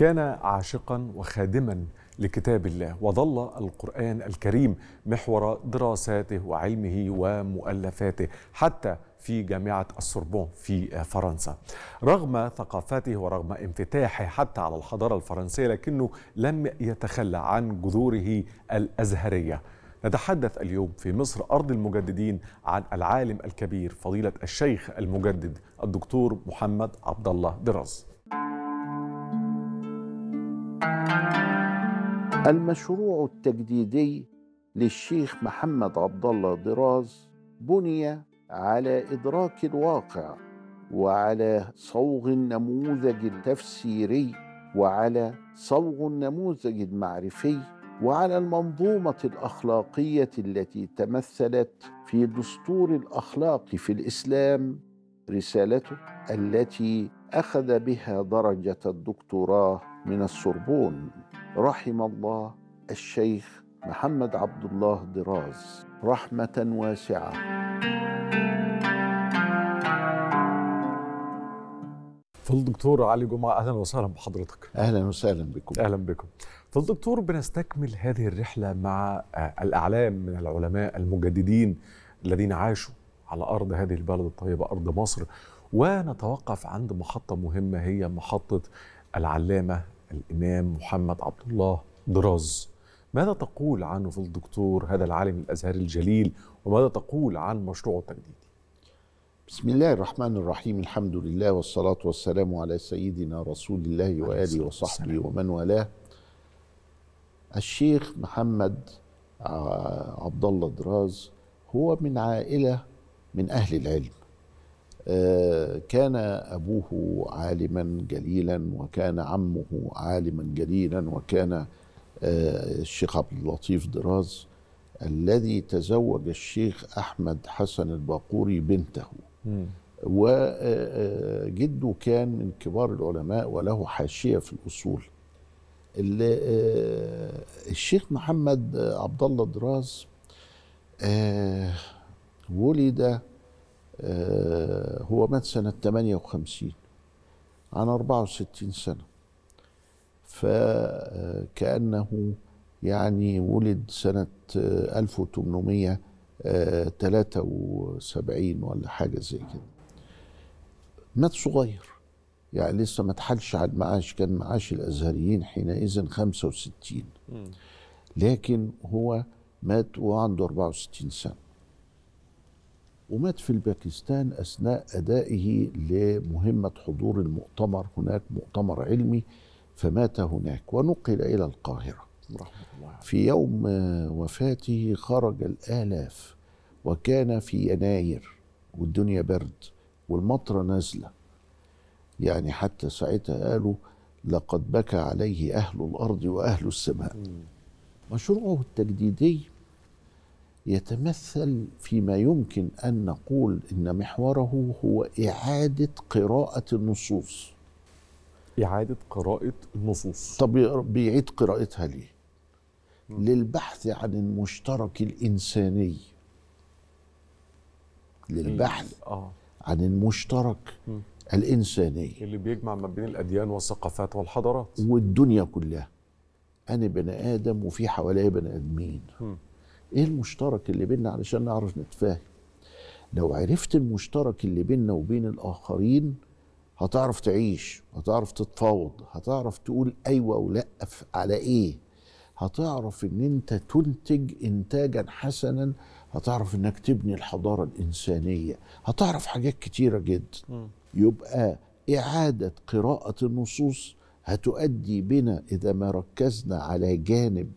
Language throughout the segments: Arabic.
كان عاشقا وخادما لكتاب الله وظل القرآن الكريم محور دراساته وعلمه ومؤلفاته حتى في جامعة السوربون في فرنسا رغم ثقافته ورغم انفتاحه حتى على الحضارة الفرنسية لكنه لم يتخلى عن جذوره الأزهرية نتحدث اليوم في مصر أرض المجددين عن العالم الكبير فضيلة الشيخ المجدد الدكتور محمد عبد الله درز المشروع التجديدي للشيخ محمد عبد الله دراز بني على إدراك الواقع وعلى صوغ النموذج التفسيري وعلى صوغ النموذج المعرفي وعلى المنظومه الاخلاقيه التي تمثلت في دستور الاخلاق في الاسلام رسالته التي اخذ بها درجه الدكتوراه من السربون رحم الله الشيخ محمد عبد الله دراز رحمه واسعه فضل دكتور علي جمعه اهلا وسهلا بحضرتك اهلا وسهلا بكم اهلا بكم فضل دكتور بنستكمل هذه الرحله مع آه، الاعلام من العلماء المجددين الذين عاشوا على ارض هذه البلد الطيبه ارض مصر ونتوقف عند محطه مهمه هي محطه العلامة الإمام محمد عبد الله دراز ماذا تقول عنه في الدكتور هذا العالم الأزهري الجليل وماذا تقول عن مشروعه التجديدي بسم الله الرحمن الرحيم الحمد لله والصلاة والسلام على سيدنا رسول الله وآله وصحبه ومن والاه الشيخ محمد آه، عبد الله دراز هو من عائلة من أهل العلم آه، كان أبوه عالما جليلا وكان عمه عالما جليلا وكان آه، الشيخ عبد اللطيف دراز الذي تزوج الشيخ أحمد حسن الباقوري بنته وجده آه، كان من كبار العلماء وله حاشية في الأصول الشيخ محمد عبد الله دراز ولد آه، هو مات سنة 58 عن 64 سنة فكأنه آه، يعني ولد سنة 1873 آه، ولا حاجة زي كده مات صغير يعني لسه ما تحلش على المعاش كان معاش الأزهريين حينئذ 65 لكن هو مات وعنده 64 سنة ومات في الباكستان أثناء أدائه لمهمة حضور المؤتمر هناك مؤتمر علمي فمات هناك ونقل إلى القاهرة في يوم وفاته خرج الآلاف وكان في يناير والدنيا برد والمطرة نازلة يعني حتى ساعتها قالوا لقد بكى عليه أهل الأرض وأهل السماء مشروعه التجديدي يتمثل فيما يمكن ان نقول ان محوره هو اعاده قراءه النصوص اعاده قراءه النصوص طب بيعيد قراءتها ليه م. للبحث عن المشترك الانساني للبحث إيه، آه. عن المشترك م. الانساني اللي بيجمع ما بين الاديان والثقافات والحضارات والدنيا كلها انا بني ادم وفي حواليا بني ادمين م. ايه المشترك اللي بيننا علشان نعرف نتفاهم لو عرفت المشترك اللي بيننا وبين الاخرين هتعرف تعيش هتعرف تتفاوض هتعرف تقول ايوه ولا على ايه هتعرف ان انت تنتج انتاجا حسنا هتعرف انك تبني الحضاره الانسانيه هتعرف حاجات كتيره جدا يبقى اعاده قراءه النصوص هتؤدي بنا اذا ما ركزنا على جانب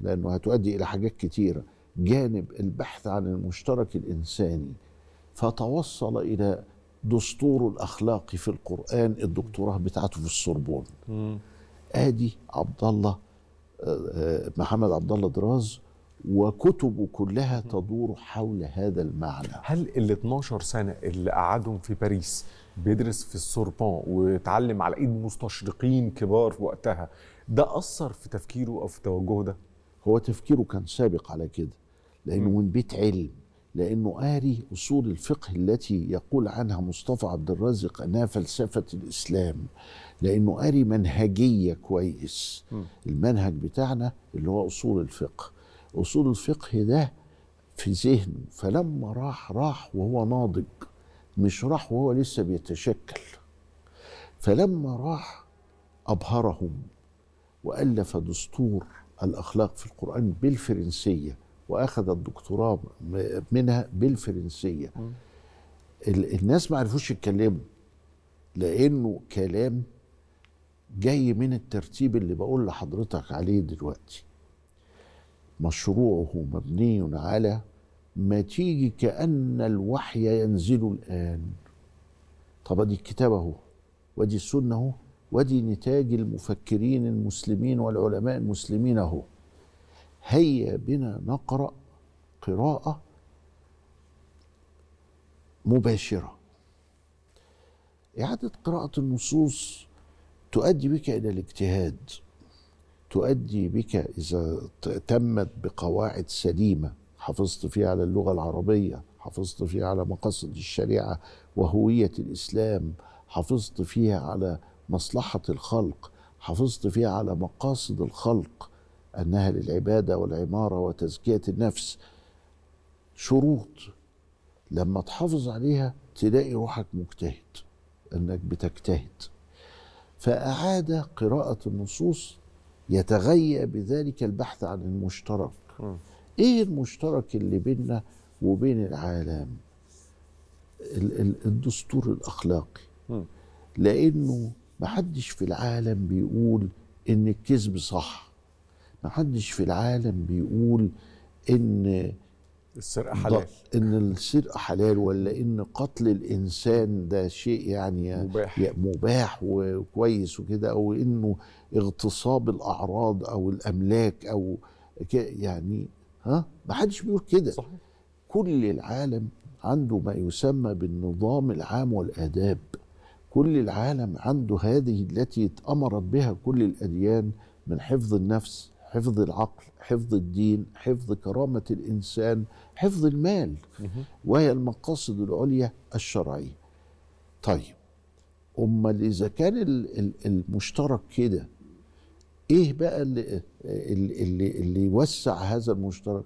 لانه هتؤدي الى حاجات كتيره جانب البحث عن المشترك الانساني فتوصل الى دستور الاخلاقي في القران الدكتوراه بتاعته في السربون ادي عبد الله آه، محمد عبد الله دراز وكتبه كلها تدور حول هذا المعنى هل ال 12 سنه اللي قعدهم في باريس بيدرس في السوربون واتعلم على ايد مستشرقين كبار وقتها ده اثر في تفكيره او في توجهه ده هو تفكيره كان سابق على كده لانه من بيت علم لانه قاري اصول الفقه التي يقول عنها مصطفى عبد الرازق انها فلسفه الاسلام لانه قاري منهجيه كويس المنهج بتاعنا اللي هو اصول الفقه اصول الفقه ده في ذهنه فلما راح راح وهو ناضج مش راح وهو لسه بيتشكل فلما راح ابهرهم والف دستور الأخلاق في القرآن بالفرنسية وأخذ الدكتوراه منها بالفرنسية الناس ما عرفوش يتكلموا لأنه كلام جاي من الترتيب اللي بقول لحضرتك عليه دلوقتي مشروعه مبني على ما تيجي كأن الوحي ينزل الآن طب ادي الكتاب اهو وادي السنة اهو ودي نتاج المفكرين المسلمين والعلماء المسلمين اهو هيا بنا نقرا قراءه مباشره اعاده قراءه النصوص تؤدي بك الى الاجتهاد تؤدي بك اذا تمت بقواعد سليمه حفظت فيها على اللغه العربيه حفظت فيها على مقاصد الشريعه وهويه الاسلام حفظت فيها على مصلحه الخلق حافظت فيها على مقاصد الخلق انها للعباده والعماره وتزكيه النفس شروط لما تحافظ عليها تلاقي روحك مجتهد انك بتجتهد فاعاد قراءه النصوص يتغيا بذلك البحث عن المشترك ايه المشترك اللي بيننا وبين العالم الدستور الاخلاقي لانه محدش في العالم بيقول ان الكذب صح محدش في العالم بيقول ان السرقه حلال ان السرقه حلال ولا ان قتل الانسان ده شيء يعني مباح, مباح وكويس وكده او انه اغتصاب الاعراض او الاملاك او يعني ها ما حدش بيقول كده صحيح. كل العالم عنده ما يسمى بالنظام العام والاداب كل العالم عنده هذه التي اتأمرت بها كل الأديان من حفظ النفس حفظ العقل حفظ الدين حفظ كرامة الإنسان حفظ المال وهي المقاصد العليا الشرعية طيب أما إذا كان المشترك كده إيه بقى اللي, اللي, اللي يوسع هذا المشترك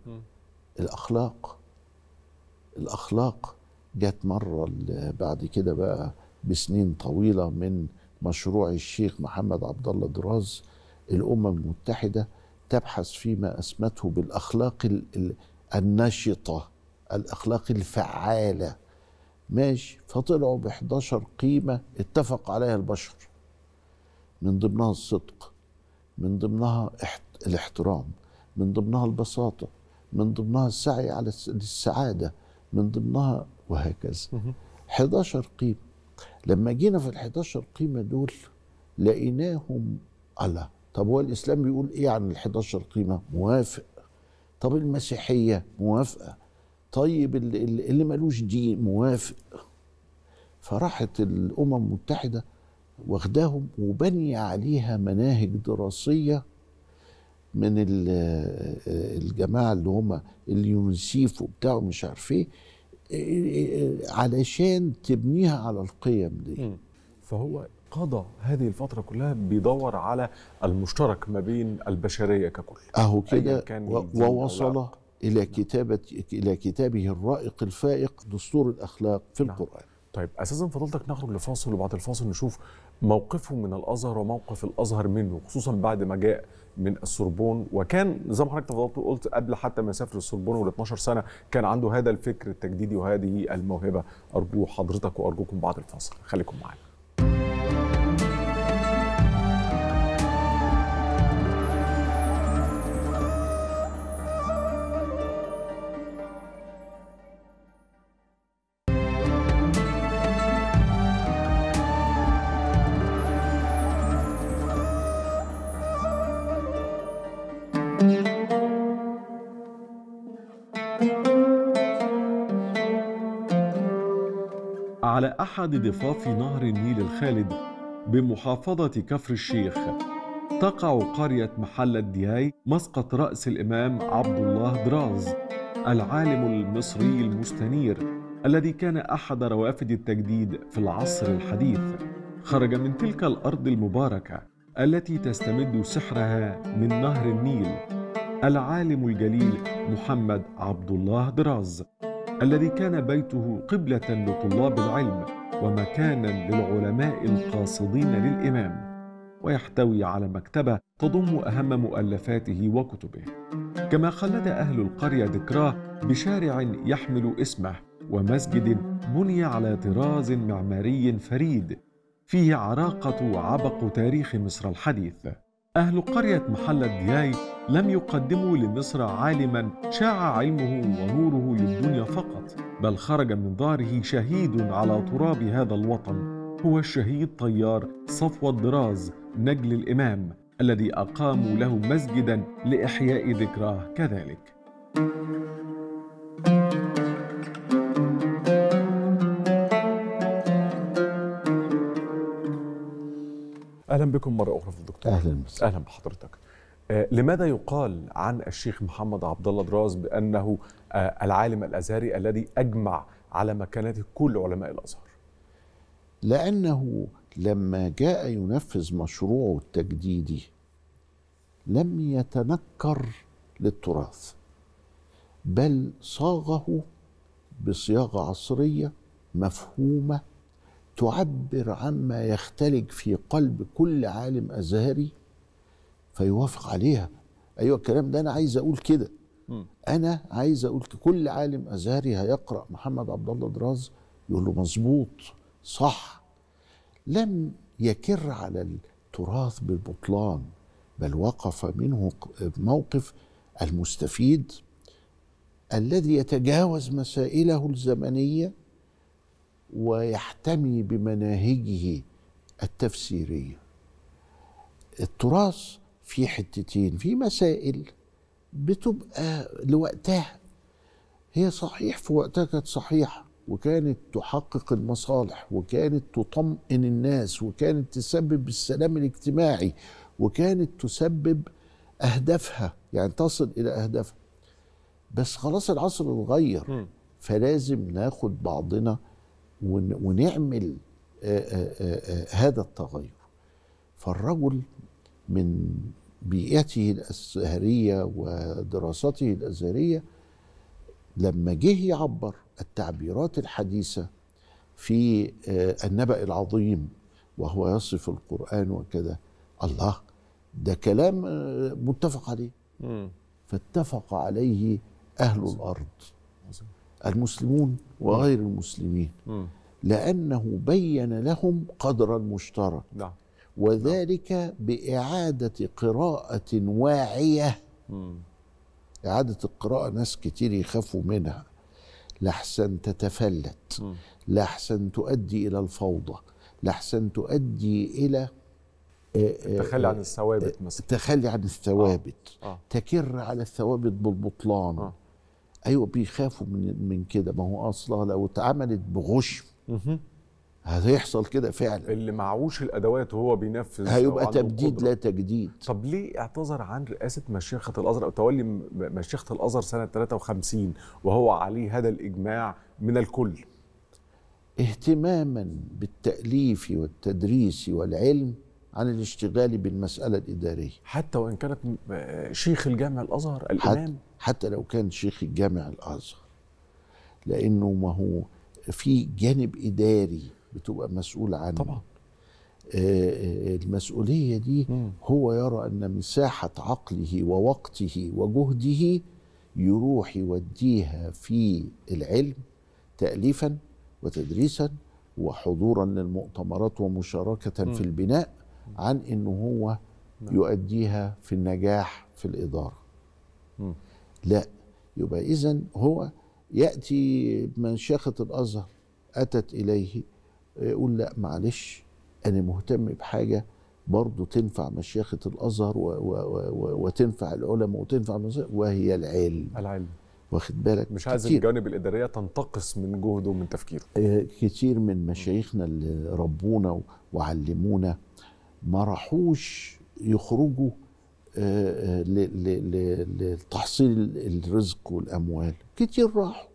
الأخلاق الأخلاق جت مرة بعد كده بقى بسنين طويله من مشروع الشيخ محمد عبد الله دراز الامم المتحده تبحث فيما اسمته بالاخلاق النشطه الاخلاق الفعاله ماشي فطلعوا ب 11 قيمه اتفق عليها البشر من ضمنها الصدق من ضمنها الاحترام من ضمنها البساطه من ضمنها السعي على السعاده من ضمنها وهكذا 11 قيمه لما جينا في ال11 قيمه دول لقيناهم الله طب هو الاسلام بيقول ايه عن ال11 قيمه موافق طب المسيحيه موافقه طيب اللي, اللي ملوش دين موافق فراحت الامم المتحده واخداهم وبني عليها مناهج دراسيه من الجماعه اللي هم اليونسيف وبتاع مش عارف ايه علشان تبنيها على القيم دي فهو قضى هذه الفترة كلها بيدور على المشترك ما بين البشرية ككل أهو كده ووصل إلى نعم. كتابة إلى كتابه الرائق الفائق دستور الأخلاق في نعم. القرآن طيب أساسا فضلتك نخرج لفاصل وبعد الفاصل نشوف موقفه من الازهر وموقف الازهر منه خصوصا بعد ما جاء من السوربون وكان زي ما حضرتك تفضلت وقلت قبل حتى ما يسافر السوربون وال 12 سنه كان عنده هذا الفكر التجديدي وهذه الموهبه ارجو حضرتك وارجوكم بعد الفاصل خليكم معانا على أحد ضفاف نهر النيل الخالد بمحافظة كفر الشيخ تقع قرية محلة دياي مسقط رأس الإمام عبد الله دراز العالم المصري المستنير الذي كان أحد روافد التجديد في العصر الحديث خرج من تلك الأرض المباركة التي تستمد سحرها من نهر النيل العالم الجليل محمد عبد الله دراز الذي كان بيته قبلة لطلاب العلم ومكانا للعلماء القاصدين للإمام ويحتوي على مكتبة تضم أهم مؤلفاته وكتبه كما خلد أهل القرية ذكراه بشارع يحمل اسمه ومسجد بني على طراز معماري فريد فيه عراقة وعبق تاريخ مصر الحديث أهل قرية محلة دياي لم يقدموا لمصر عالما شاع علمه ونوره للدنيا فقط بل خرج من ظهره شهيد على تراب هذا الوطن هو الشهيد طيار صفوة دراز نجل الإمام الذي أقاموا له مسجدا لإحياء ذكراه كذلك أهلا بكم مرة أخرى في الدكتور أهلا بس. أهلا بحضرتك آه، لماذا يقال عن الشيخ محمد عبد الله دراز بانه آه، العالم الازهري الذي اجمع على مكانته كل علماء الازهر؟ لانه لما جاء ينفذ مشروعه التجديدي لم يتنكر للتراث بل صاغه بصياغه عصريه مفهومه تعبر عما يختلج في قلب كل عالم ازهري فيوافق عليها ايوه الكلام ده انا عايز اقول كده انا عايز اقول كل عالم ازهري هيقرا محمد عبد الله دراز يقول له مظبوط صح لم يكر على التراث بالبطلان بل وقف منه موقف المستفيد الذي يتجاوز مسائله الزمنيه ويحتمي بمناهجه التفسيريه التراث في حتتين في مسائل بتبقى لوقتها هي صحيح في وقتها كانت صحيحه وكانت تحقق المصالح وكانت تطمئن الناس وكانت تسبب السلام الاجتماعي وكانت تسبب اهدافها يعني تصل الى اهدافها بس خلاص العصر اتغير فلازم ناخد بعضنا ونعمل آآ آآ آآ هذا التغير فالرجل من بيئته الازهريه ودراسته الازهريه لما جه يعبر التعبيرات الحديثه في آه، النبأ العظيم وهو يصف القرآن وكذا الله ده كلام آه، متفق عليه فاتفق عليه أهل الأرض المسلمون وغير المسلمين لأنه بين لهم قدر المشترك نعم. وذلك بإعادة قراءة واعية إعادة القراءة ناس كتير يخافوا منها لحسن تتفلت لحسن تؤدي إلى الفوضى لحسن تؤدي إلى آه، آه، التخلي عن آه، الثوابت مثلا التخلي عن الثوابت آه. آه. تكر على الثوابت بالبطلان آه. ايوه بيخافوا من من كده ما هو اصلا لو اتعملت بغش هيحصل كده فعلا اللي معهوش الادوات وهو بينفذ هيبقى تبديد لا تجديد طب ليه اعتذر عن رئاسه مشيخه الازهر او تولي مشيخه الازهر سنه 53 وهو عليه هذا الاجماع من الكل اهتماما بالتاليف والتدريس والعلم عن الاشتغال بالمساله الاداريه حتى وان كانت شيخ الجامع الازهر الامام حتى لو كان شيخ الجامع الازهر لانه ما هو في جانب اداري بتبقى مسؤول عنه طبعا آه، آه، آه، المسؤولية دي هو يرى أن مساحة عقله ووقته وجهده يروح يوديها في العلم تأليفا وتدريسا وحضورا للمؤتمرات ومشاركة في البناء عن أنه هو نعم. يؤديها في النجاح في الإدارة لا يبقى إذا هو يأتي منشخة الأزهر أتت إليه يقول لا معلش انا مهتم بحاجه برضه تنفع مشيخه الازهر و و و وتنفع العلماء وتنفع المصير وهي العلم العلم واخد بالك مش عايز الجوانب الاداريه تنتقص من جهده ومن تفكيره آه، كتير من مشايخنا اللي ربونا وعلمونا ما راحوش يخرجوا آه، آه، لتحصيل الرزق والاموال كتير راحوا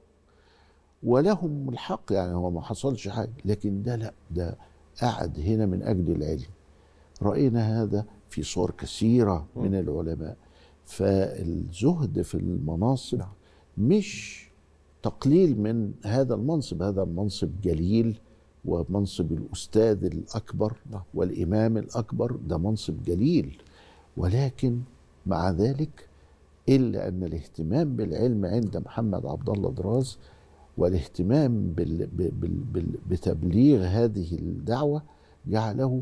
ولهم الحق يعني هو ما حصلش حاجه لكن ده لا ده قعد هنا من اجل العلم راينا هذا في صور كثيره من العلماء فالزهد في المناصب نعم. مش تقليل من هذا المنصب هذا المنصب جليل ومنصب الاستاذ الاكبر نعم. والامام الاكبر ده منصب جليل ولكن مع ذلك الا ان الاهتمام بالعلم عند محمد عبد الله دراز والاهتمام بال بال بال بتبليغ هذه الدعوة جعله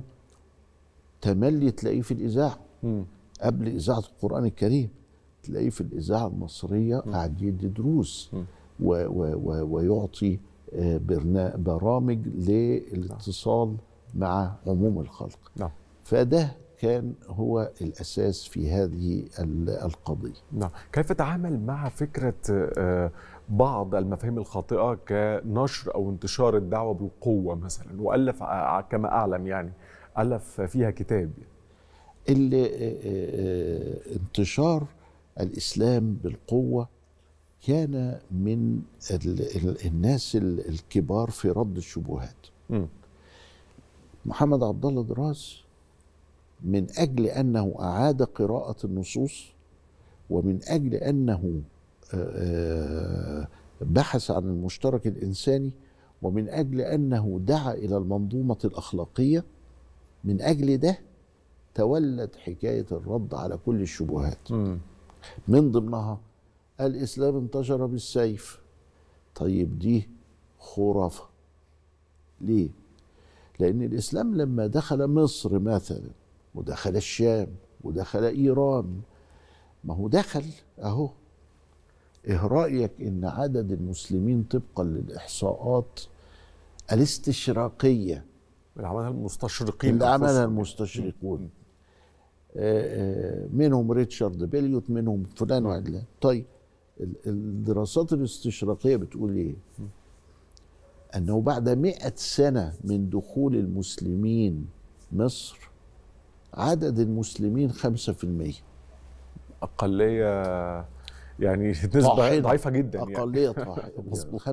تملي تلاقيه في الإذاعة قبل إذاعة القرآن الكريم تلاقيه في الإذاعة المصرية قاعد يدي دروس ويعطي آه، برامج للاتصال مع عموم الخلق نعم. فده كان هو الأساس في هذه القضية نعم. كيف تعامل مع فكرة آه، بعض المفاهيم الخاطئه كنشر او انتشار الدعوه بالقوه مثلا والف كما اعلم يعني الف فيها كتاب اللي انتشار الاسلام بالقوه كان من الناس الكبار في رد الشبهات محمد عبد الله دراس من اجل انه اعاد قراءه النصوص ومن اجل انه بحث عن المشترك الانساني ومن اجل انه دعا الى المنظومه الاخلاقيه من اجل ده تولت حكايه الرد على كل الشبهات من ضمنها الاسلام انتشر بالسيف طيب دي خرافه ليه لان الاسلام لما دخل مصر مثلا ودخل الشام ودخل ايران ما هو دخل اهو إيه رايك ان عدد المسلمين طبقا للاحصاءات الاستشراقيه اللي عملها المستشرقين اللي عملها المستشرقون آه، آه، منهم ريتشارد بيليوت منهم فلان نعم. وعلان طيب الدراسات الاستشراقية بتقول إيه؟ أنه بعد مئة سنة من دخول المسلمين مصر عدد المسلمين خمسة في المية أقلية يعني نسبه إيه، ضعيفه جدا يعني. اقليه مظبوط 5%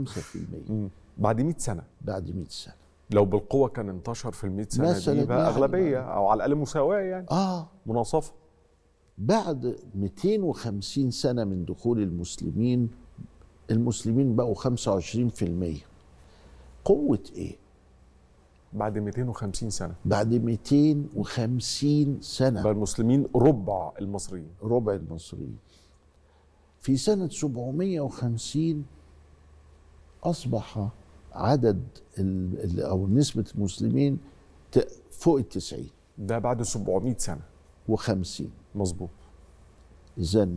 بعد 100 سنه بعد 100 سنه لو بالقوه كان انتشر في ال 100 سنه مثلا دي بقى يعني اغلبيه او على الاقل مساواه يعني اه مناصفه بعد 250 سنه من دخول المسلمين المسلمين بقوا 25% قوه ايه بعد 250 سنة بعد 250 سنة بقى المسلمين ربع المصريين ربع المصريين في سنة 750 أصبح عدد أو نسبة المسلمين فوق التسعين ده بعد 700 سنة وخمسين مظبوط إذا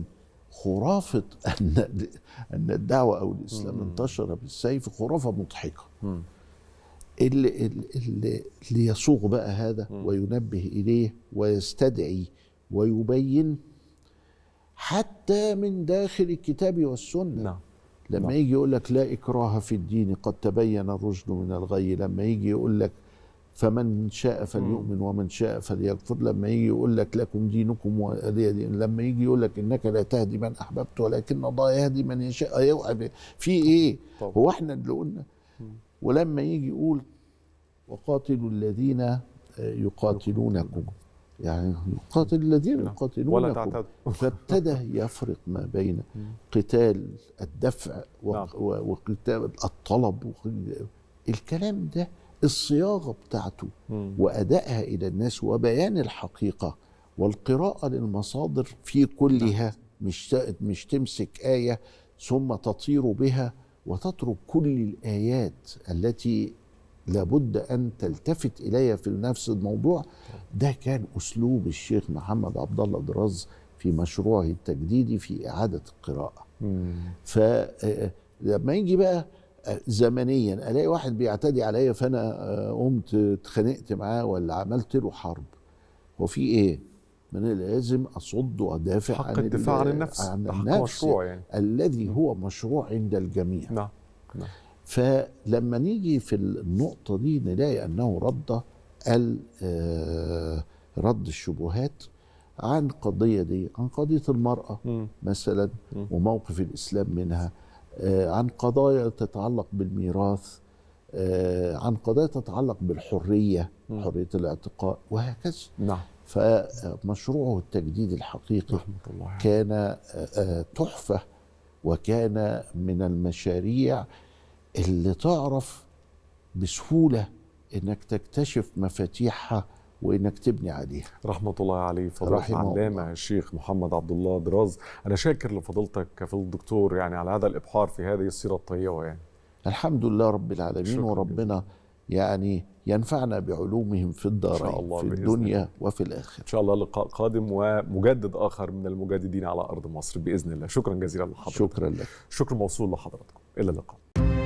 خرافة أن أن الدعوة أو الإسلام مم. انتشر بالسيف خرافة مضحكة اللي, اللي, اللي يصوغ بقى هذا مم. وينبه إليه ويستدعي ويبين حتى من داخل الكتاب والسنه نعم لما نعم. يجي يقول لك لا إكراه في الدين قد تبين الرشد من الغي لما يجي يقول لك فمن شاء فليؤمن ومن شاء فليكفر لما يجي يقول لك لكم دينكم ولي دين لما يجي يقول لك انك لا تهدي من احببت ولكن الله يهدي من يشاء أيوة، في ايه؟ طبعا. هو احنا اللي قلنا ولما يجي يقول وقاتلوا الذين آه، يقاتلونكم يعني نقاتل الذين نعم. يقاتلون فابتدى يفرق ما بين قتال الدفع نعم. وقتال الطلب الكلام ده الصياغه بتاعته وادائها الى الناس وبيان الحقيقه والقراءه للمصادر في كلها نعم. مش مش تمسك ايه ثم تطير بها وتترك كل الايات التي لابد ان تلتفت الي في نفس الموضوع ده كان اسلوب الشيخ محمد عبد الله دراز في مشروعه التجديدي في اعاده القراءه فلما آه، آه، يجي بقى آه، زمنيا الاقي واحد بيعتدي عليا فانا قمت اتخانقت معاه ولا عملت له حرب هو في ايه من انا لازم اصد وادافع حق عن الدفاع عن النفس عن النفس مشروع يعني. الذي هو مشروع عند الجميع نعم نعم فلما نيجي في النقطة دي نلاقي أنه رد آه، رد الشبهات عن قضية دي عن قضية المرأة مثلا وموقف الإسلام منها آه، عن قضايا تتعلق بالميراث آه، عن قضايا تتعلق بالحرية حرية الاعتقاء وهكذا نعم فمشروعه التجديد الحقيقي الله كان تحفة وكان من المشاريع اللي تعرف بسهوله انك تكتشف مفاتيحها وانك تبني عليها رحمه الله عليه فضيله العلامه الشيخ محمد عبد الله دراز انا شاكر لفضيلتك كفضل الدكتور يعني على هذا الابحار في هذه السيره الطيبه يعني الحمد لله رب العالمين وربنا يعني ينفعنا بعلومهم في الدارين في الدنيا وفي الاخره ان شاء الله لقاء قادم ومجدد اخر من المجددين على ارض مصر باذن الله شكرا جزيلا لحضرتك شكرا لك شكر موصول لحضراتكم الى اللقاء